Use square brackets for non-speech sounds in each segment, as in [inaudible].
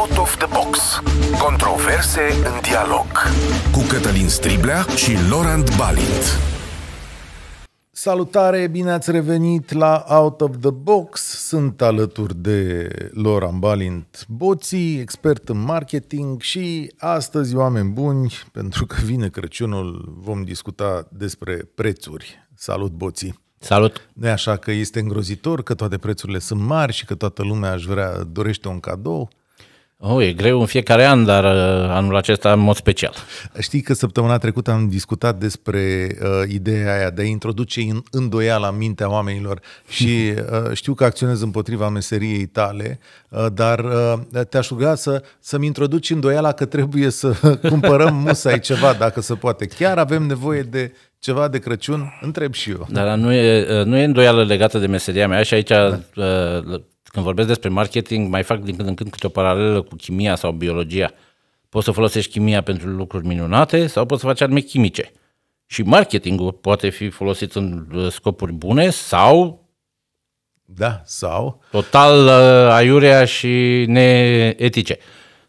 Out of the Box. Controverse în dialog. Cu Cătălin Striblea și Laurent Balint. Salutare, bine ați revenit la Out of the Box. Sunt alături de Laurent Balint Boții, expert în marketing și astăzi, oameni buni, pentru că vine Crăciunul, vom discuta despre prețuri. Salut, Boții! Salut! nu așa că este îngrozitor că toate prețurile sunt mari și că toată lumea aș vrea, dorește un cadou. Oh, e greu în fiecare an, dar uh, anul acesta în mod special. Știi că săptămâna trecută am discutat despre uh, ideea aia de a introduce în, îndoiala în mintea oamenilor și [laughs] uh, știu că acționez împotriva meseriei tale, uh, dar uh, te-aș ruga să, să-mi introduci îndoiala că trebuie să [laughs] cumpărăm musai ceva, dacă se poate. Chiar avem nevoie de ceva de Crăciun, întreb și eu. Da, dar nu e, uh, nu e îndoială legată de meseria mea și aici da. Uh, când vorbesc despre marketing, mai fac din când în când câte o paralelă cu chimia sau biologia. Poți să folosești chimia pentru lucruri minunate sau poți să faci arme chimice. Și marketingul poate fi folosit în uh, scopuri bune sau da, sau... Total uh, aiurea și neetice.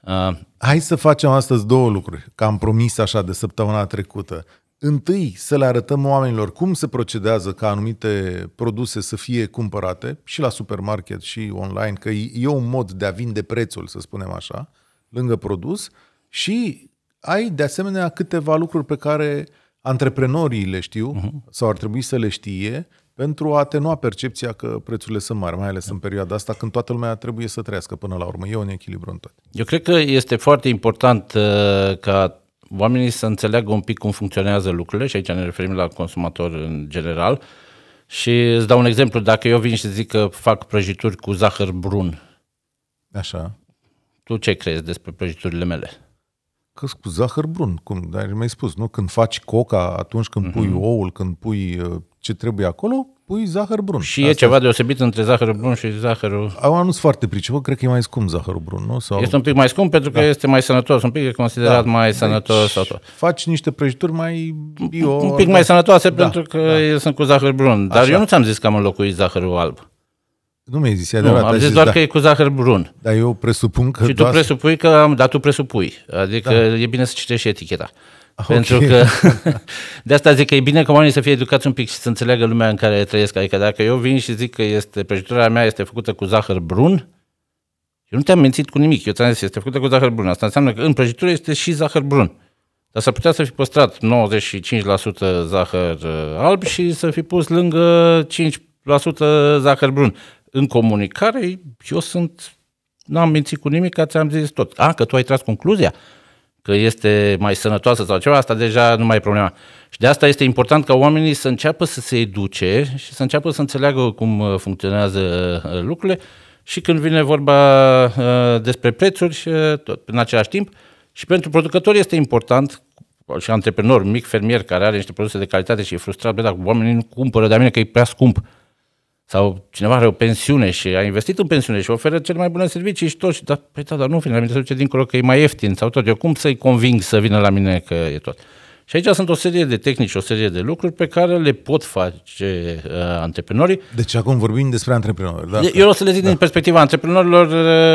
Uh, Hai să facem astăzi două lucruri, că am promis așa de săptămâna trecută întâi să le arătăm oamenilor cum se procedează ca anumite produse să fie cumpărate și la supermarket și online, că e un mod de a vinde prețul, să spunem așa, lângă produs și ai de asemenea câteva lucruri pe care antreprenorii le știu uh-huh. sau ar trebui să le știe pentru a atenua percepția că prețurile sunt mari, mai ales în perioada asta când toată lumea trebuie să trăiască până la urmă. E un echilibru în tot. Eu cred că este foarte important uh, ca oamenii să înțeleagă un pic cum funcționează lucrurile și aici ne referim la consumator în general și îți dau un exemplu, dacă eu vin și zic că fac prăjituri cu zahăr brun, Așa. tu ce crezi despre prăjiturile mele? Că cu zahăr brun, cum dar mi-ai spus, nu? Când faci coca, atunci când pui uh-huh. oul, când pui uh, ce trebuie acolo, pui zahăr brun. Și Asta e ceva deosebit între zahărul brun și zahărul... Au anus foarte pricepă, cred că e mai scump zahărul brun, nu? Sau... Este un pic mai scump pentru că da. este mai sănătos, un pic e considerat da. mai deci sănătos. Sau tot. Faci niște prăjituri mai... Bio, un pic mai sănătoase da. pentru că da. sunt cu zahăr brun. Dar Așa. eu nu ți-am zis că am înlocuit zahărul alb. Nu mi-ai zis, e adevărat. Nu, am zis, zis doar da. că e cu zahăr brun. Dar eu presupun că... Și tu doar... presupui că am, dar tu presupui. Adică da. e bine să citești eticheta. Okay. Pentru că [laughs] de asta zic că e bine că oamenii să fie educați un pic și să înțeleagă lumea în care trăiesc. Adică dacă eu vin și zic că este, prăjitura mea este făcută cu zahăr brun, eu nu te-am mințit cu nimic. Eu ți-am zis, este făcută cu zahăr brun. Asta înseamnă că în prăjitură este și zahăr brun. Dar s-ar putea să fi păstrat 95% zahăr uh, alb și să fi pus lângă 5% zahăr brun. În comunicare, eu sunt, n-am mințit cu nimic, ca ți-am zis tot. A, că tu ai tras concluzia? că este mai sănătoasă sau ceva, asta deja nu mai e problema. Și de asta este important ca oamenii să înceapă să se educe și să înceapă să înțeleagă cum uh, funcționează uh, lucrurile și când vine vorba uh, despre prețuri și tot în același timp. Și pentru producători este important și antreprenor, mic fermier care are niște produse de calitate și e frustrat, bă, dacă oamenii nu cumpără de la mine că e prea scump sau cineva are o pensiune și a investit în pensiune și oferă cele mai bune servicii și tot, și, dar, păi, da, dar nu vine la mine, se duce dincolo că e mai ieftin sau tot. Eu cum să-i conving să vină la mine că e tot? Și aici sunt o serie de tehnici, o serie de lucruri pe care le pot face uh, antreprenorii. Deci acum vorbim despre antreprenori. Da? Eu o să le zic da. din perspectiva antreprenorilor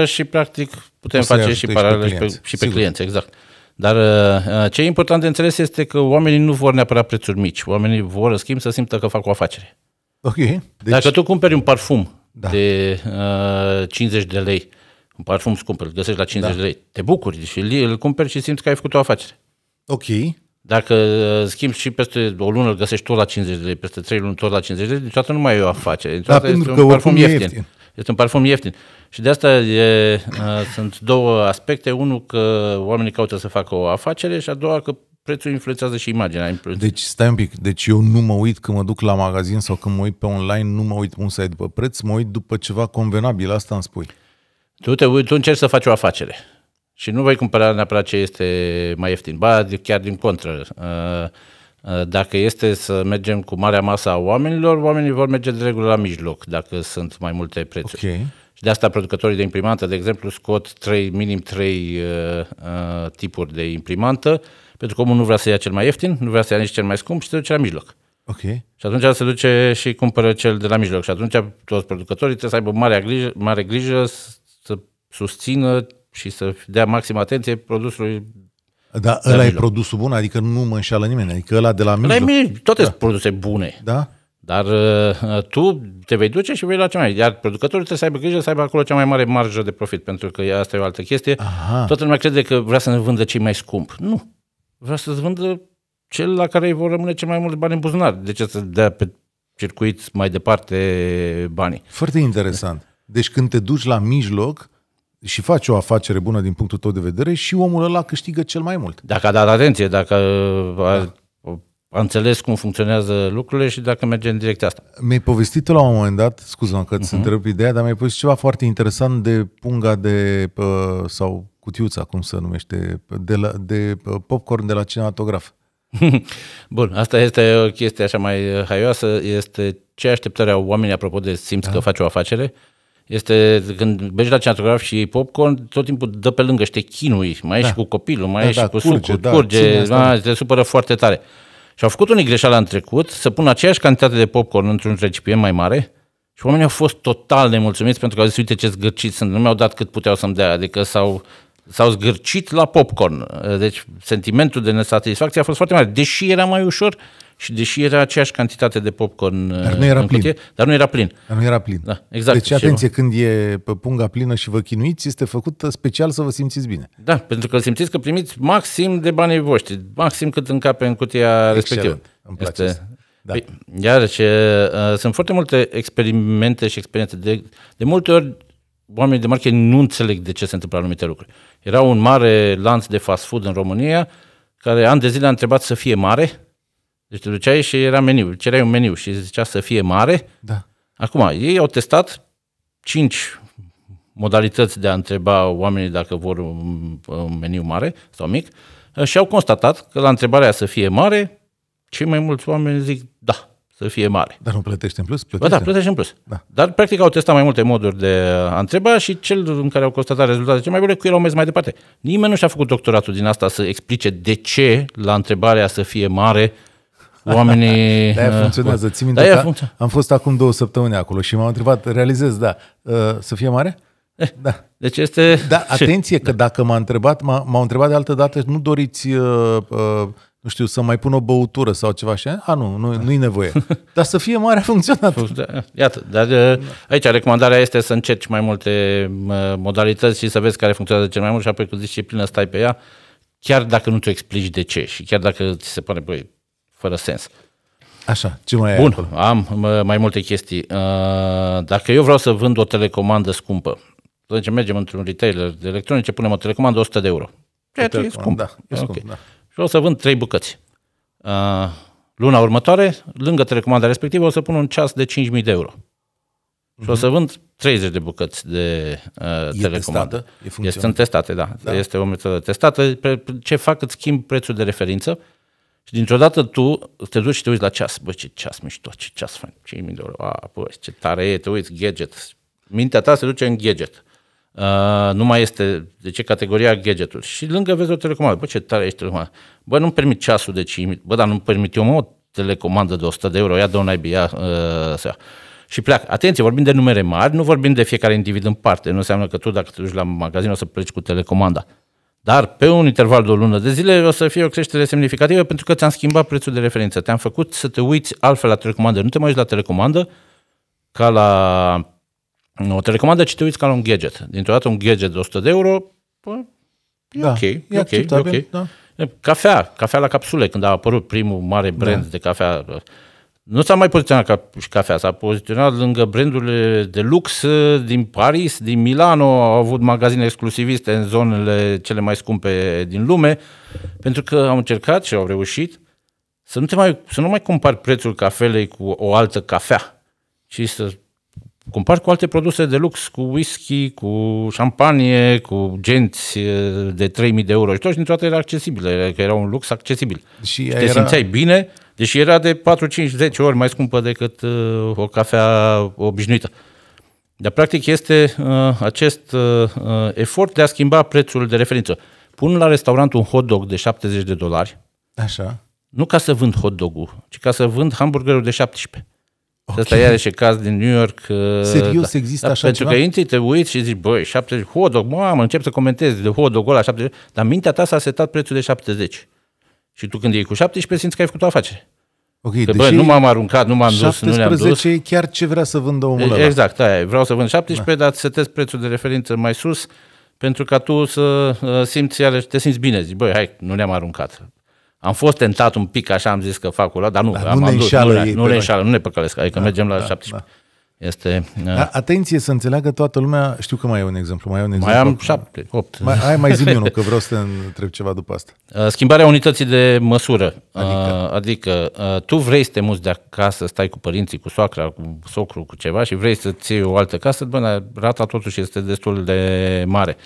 uh, și practic putem face și deci paralele și pe, clienți. și pe clienți, exact. Dar uh, uh, ce e important de înțeles este că oamenii nu vor neapărat prețuri mici. Oamenii vor, în schimb, să simtă că fac o afacere. Ok. Deci... Dacă tu cumperi un parfum da. de uh, 50 de lei, un parfum scump, îl găsești la 50 da. de lei, te bucuri și îl, îl cumperi și simți că ai făcut o afacere. Ok. Dacă uh, schimbi și peste o lună îl găsești tot la 50 de lei, peste 3 luni tot la 50 de lei, niciodată nu mai e o afacere. Da, pentru un că parfum ieftin. ieftin. Este un parfum ieftin. Și de asta e, uh, sunt două aspecte. Unul că oamenii caută să facă o afacere și a doua că prețul influențează și imaginea. Deci, stai un pic, deci eu nu mă uit când mă duc la magazin sau când mă uit pe online, nu mă uit un site după preț, mă uit după ceva convenabil, asta îmi spui. Tu, te, tu încerci să faci o afacere și nu vei cumpăra neapărat ce este mai ieftin, ba chiar din contră. Uh, uh, dacă este să mergem cu marea masă a oamenilor, oamenii vor merge de regulă la mijloc, dacă sunt mai multe prețuri. Okay. Și de asta producătorii de imprimantă, de exemplu, scot 3, minim 3 uh, uh, tipuri de imprimantă, pentru că omul nu vrea să ia cel mai ieftin, nu vrea să ia nici cel mai scump și se duce la mijloc. Ok. Și atunci se duce și cumpără cel de la mijloc. Și atunci toți producătorii trebuie să aibă mare grijă, mare grijă să susțină și să dea maximă atenție produsului dar ăla e produsul bun, adică nu mă înșeală nimeni, adică ăla de la mijloc. Ăla e, toate da. sunt produse bune. Da? Dar uh, tu te vei duce și vei lua cea mai. Iar producătorul trebuie să aibă grijă să aibă acolo cea mai mare marjă de profit, pentru că asta e o altă chestie. Aha. Toată lumea crede că vrea să ne vândă cei mai scump. Nu vrea să-ți vândă uh, cel la care îi vor rămâne cel mai mult bani în buzunar. De ce să dea pe circuit mai departe banii? Foarte interesant. Deci când te duci la mijloc, și faci o afacere bună din punctul tău de vedere și omul ăla câștigă cel mai mult. Dacă a dat atenție, dacă da. a, da. a înțeles cum funcționează lucrurile și dacă merge în direcția asta. Mi-ai povestit la un moment dat, scuză mă că îți uh-huh. Mhm. întrerup ideea, dar mi-ai povestit ceva foarte interesant de punga de, uh, sau cutiuța, cum se numește, de, la, de uh, popcorn de la cinematograf. [laughs] Bun, asta este o chestie așa mai uh, haioasă, este ce așteptare au oamenii apropo de simți da. că faci o afacere, este când mergi la cinematograf și iei popcorn, tot timpul dă pe lângă, și te chinui, mai ești da. cu copilul, mai da, ești da, cu curge, sucul, da, curge, da, da, te supără foarte tare. Și au făcut unii greșeală în trecut să pună aceeași cantitate de popcorn într-un recipient mai mare și oamenii au fost total nemulțumiți pentru că au zis, uite ce zgârciți sunt, nu mi-au dat cât puteau să-mi dea, adică s-au S-au zgârcit la popcorn. Uh, deci sentimentul de nesatisfacție a fost foarte mare. Deși era mai ușor și deși era aceeași cantitate de popcorn uh, dar nu era în plin. Cutie, dar nu era plin. Dar nu era plin. Da, exact. Deci atenție, eu... când e pe punga plină și vă chinuiți, este făcut special să vă simțiți bine. Da, pentru că simțiți că primiți maxim de banii voștri, maxim cât încape în cutia Excelent. respectivă. Îmi place este... Da. Păi, Iar ce uh, sunt foarte multe experimente și experiențe. De, de multe ori oamenii de marketing nu înțeleg de ce se întâmplă anumite lucruri. Era un mare lanț de fast food în România care an de zile a întrebat să fie mare. Deci te duceai și era meniu, cereai un meniu și zicea să fie mare. Da. Acum, ei au testat cinci modalități de a întreba oamenii dacă vor un, un meniu mare sau mic și au constatat că la întrebarea să fie mare, cei mai mulți oameni zic să fie mare. Dar nu plătești în plus? Plătește. da, plătești în plus. Da. Dar practic au testat mai multe moduri de a întreba și cel în care au constatat rezultatele cele mai bune, cu el au mers mai departe. Nimeni nu și-a făcut doctoratul din asta să explice de ce la întrebarea să fie mare oamenii... [laughs] Da, aia uh, funcționează. Ții minte da, funcționează. am fost acum două săptămâni acolo și m-am întrebat, realizez, da, uh, să fie mare? Eh, da. Deci este... Da, [laughs] atenție, că da. dacă m-a întrebat, m-au întrebat de altă dată, nu doriți uh, uh, nu știu, să mai pun o băutură sau ceva așa, a, nu, nu, nu-i nevoie. [laughs] Dar să fie mare funcționată. Da, iată, dar uh, aici recomandarea este să încerci mai multe uh, modalități și să vezi care funcționează cel mai mult și apoi cu disciplină stai pe ea, chiar dacă nu ți explici de ce și chiar dacă ți se pare, băi, fără sens. Așa, ce mai Bun, ai am mai multe chestii. Uh, dacă eu vreau să vând o telecomandă scumpă, să mergem într-un retailer de electronice, punem o telecomandă 100 de euro. Ceea ce e scump. Da, e scump okay. da și o să vând trei bucăți. Uh, luna următoare, lângă telecomanda respectivă, o să pun un ceas de 5.000 de euro. Și o să mhm. vând 30 de bucăți de uh, e telecomandă. Testată, e Sunt testate, da. da. Este o metodă testată. Ce fac? Îți schimb prețul de referință și dintr-o dată tu te duci și te uiți la ceas. Băi, ce ceas mișto, ce ceas fain, 5.000 de euro. A, bă, păi, ce tare e, te uiți, gadget. Mintea ta se duce în gadget nu mai este, de deci ce, categoria gadgeturi. Și lângă vezi o telecomandă. Bă, ce tare ești telecomandă. Bă, nu-mi permit ceasul de 5 Bă, dar nu-mi permit eu, mă, o telecomandă de 100 de euro. Ia, dă un IB, ia, uh, să ia. Și pleacă. Atenție, vorbim de numere mari, nu vorbim de fiecare individ în parte. Nu înseamnă că tu, dacă te duci la magazin, o să pleci cu telecomanda. Dar pe un interval de o lună de zile o să fie o creștere semnificativă pentru că ți-am schimbat prețul de referință. Te-am făcut să te uiți altfel la telecomandă. Nu te mai uiți la telecomandă ca la nu, te recomandă să te uiți ca la un gadget. Dintr-o dată un gadget de 100 de euro, bă, e da, ok, e, e ok, e ok. Da. Cafea, cafea la capsule, când a apărut primul mare da. brand da. de cafea, nu s-a mai poziționat ca și cafea, s-a poziționat lângă brandurile de lux uh, din Paris, din Milano, au avut magazine exclusiviste în zonele cele mai scumpe din lume, pentru că au încercat și au reușit să nu, te mai, să nu mai compari prețul cafelei cu o altă cafea, ci să compari cu alte produse de lux, cu whisky, cu șampanie, cu genți eh, de 3000 de euro și toți din toate erau accesibile, eh, că era un lux accesibil. Și te era... simțeai bine, deși era de 4, 5, 10 ori mai scumpă decât eh, o cafea obișnuită. Dar practic este acest efort de a schimba prețul de referință. Pun la restaurant un hot dog de 70 de dolari. Așa. Nu ca să vând hot dog-ul, ci ca să vând hamburgerul de 17. Okay. Asta iarăși e caz din New York. Uh, Serios da, există da, așa Pentru ceva? că intri, te uiți și zici, băi, 70, hot dog, mamă, încep să comentezi de hot dog ăla, 70, dar mintea ta s-a setat prețul de 70. Și tu când e cu 17, simți că ai făcut o afacere. Ok, că, bă, deci nu m-am aruncat, nu m-am dus, nu ne am dus. e chiar ce vrea să vândă omul ăla. Exact, aia Vreau să vând 17, da. dar setez prețul de referință mai sus, pentru ca tu să uh, simți, iarăși, te simți bine. Zici, băi, hai, nu ne am aruncat. Am fost tentat un pic, așa am zis că fac ăla, dar nu, dar am nu, adus, nu, le, nu le înșală, nu ne păcălesc, adică da, mergem la da, 17. Da. Este, da, atenție să înțeleagă toată lumea, știu că mai e un exemplu, mai e un exemplu. Mai am șapte, opt. Mai, hai mai zi unul, că vreau să întreb ceva după asta. [laughs] Uh, schimbarea unității de măsură. Adică? Uh, adică tu vrei să te muți de acasă, stai cu părinții, cu soacra, cu socru, cu ceva și vrei să ții o altă casă, bă, rata totuși este destul de mare.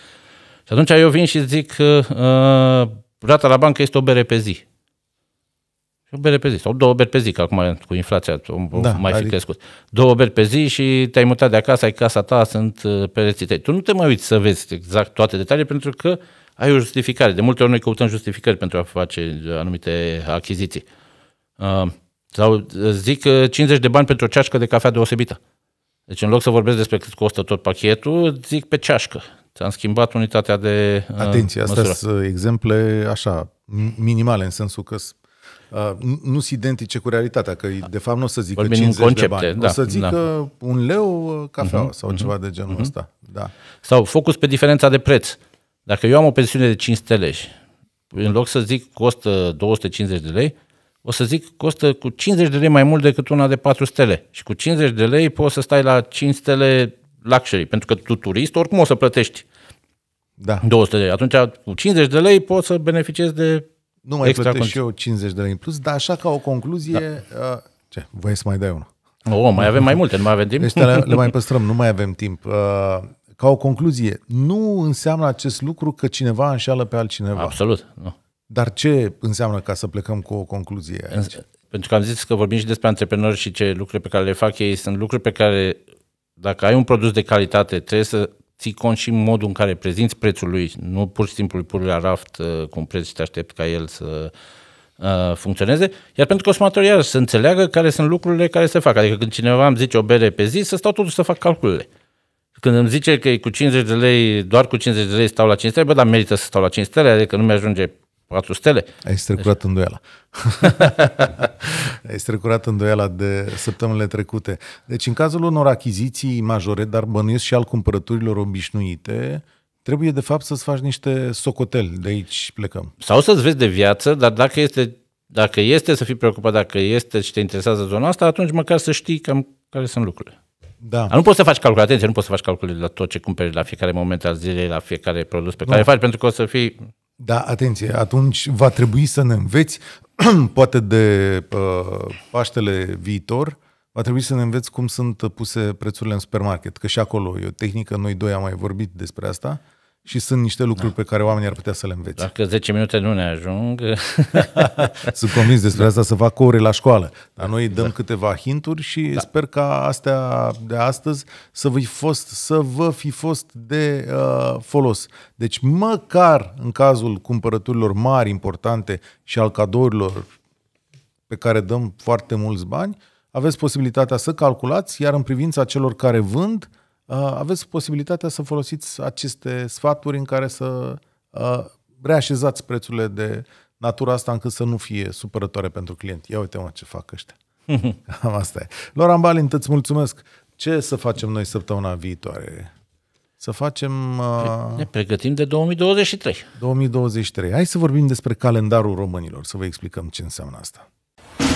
Și atunci eu vin și zic, uh, rata la bancă este o bere pe zi. O bere pe zi, sau două beri pe zi, că acum cu inflația da, mai fi adic... crescut. Două beri pe zi și te-ai mutat de acasă, ai casa ta, sunt uh, pereții tăi. Tu nu te mai uiți să vezi exact toate detaliile, pentru că ai o justificare. De multe ori noi căutăm justificări pentru a face anumite achiziții. Uh, sau uh, zic 50 uh, de bani pentru o ceașcă de cafea deosebită. Deci în loc să vorbesc despre cât costă tot pachetul, zic pe ceașcă. Ți-am schimbat unitatea de uh, Atenție, astea sunt exemple așa, minimale, în sensul că uh, nu sunt identice cu realitatea, că de fapt nu o să zic Vorbim 50 concepte, de bani, da, o să zic da. un leu uh, cafea uh-huh, sau uh-huh, ceva de genul uh-huh. ăsta. Da. Sau focus pe diferența de preț. Dacă eu am o pensiune de 5 stele și în loc să zic costă 250 de lei, o să zic costă cu 50 de lei mai mult decât una de 4 stele. Și cu 50 de lei poți să stai la 5 stele luxury, pentru că tu turist oricum o să plătești da. 200 de lei. Atunci cu 50 de lei poți să beneficiezi de Nu mai extra plătești și eu 50 de lei în plus, dar așa ca o concluzie, da. uh, ce, voi să mai dai una? O, mai avem mai multe, nu mai avem timp. Deci le, le mai păstrăm, nu mai avem timp. Uh, ca o concluzie, nu înseamnă acest lucru că cineva înșeală pe altcineva. Absolut, nu. Dar ce înseamnă ca să plecăm cu o concluzie aici? Pentru că am zis că vorbim și despre antreprenori și ce lucruri pe care le fac ei, sunt lucruri pe care dacă ai un produs de calitate, trebuie să ții cont și modul în care prezinți prețul lui, nu pur și simplu îi pui la raft uh, cu un preț și te aștepți ca el să uh, funcționeze, iar pentru consumatorii iar să înțeleagă care sunt lucrurile care se fac. Adică când cineva îmi zice o bere pe zi, să stau totuși să fac calculele. Când îmi zice că e cu 50 de lei, doar cu 50 de lei stau la 5 stele, bă, dar merită să stau la 5 stele, adică nu mi ajunge patru stele. Ai strecurat deci... îndoiala. [laughs] Ai strecurat îndoiala de săptămânile trecute. Deci în cazul unor achiziții majore, dar bănuiesc și al cumpărăturilor obișnuite, trebuie de fapt să-ți faci niște socoteli, de aici plecăm. Sau să-ți vezi de viață, dar dacă este, dacă este să fii preocupat, dacă este și te interesează zona asta, atunci măcar să știi cam care sunt lucrurile. Da. Nu poți să faci calcul, atenție, nu poți să faci calcule la tot ce cumperi la fiecare moment al zilei, la fiecare produs pe care îl faci, pentru că o să fii da, atenție, atunci va trebui să ne înveți, [clears throat] poate de uh, Paștele viitor, va trebui să ne înveți cum sunt puse prețurile în supermarket, că și acolo e o tehnică, noi doi am mai vorbit despre asta și sunt niște lucruri da. pe care oamenii ar putea să le învețe. Dacă 10 minute nu ne ajung... [laughs] sunt convins despre da. asta să fac ore la școală. Dar noi dăm da. câteva hinturi și da. sper ca astea de astăzi să vă, fost, să vă fi fost de uh, folos. Deci măcar în cazul cumpărăturilor mari, importante și al cadourilor pe care dăm foarte mulți bani, aveți posibilitatea să calculați, iar în privința celor care vând, uh, Uh, aveți posibilitatea să folosiți aceste sfaturi în care să uh, reașezați prețurile de natura asta încât să nu fie supărătoare pentru client. Ia uite mă ce fac ăștia. [laughs] Cam asta e. Loran Balint, îți mulțumesc. Ce să facem noi săptămâna viitoare? Să facem... Păi, uh... Ne pregătim de 2023. 2023. Hai să vorbim despre calendarul românilor, să vă explicăm ce înseamnă asta.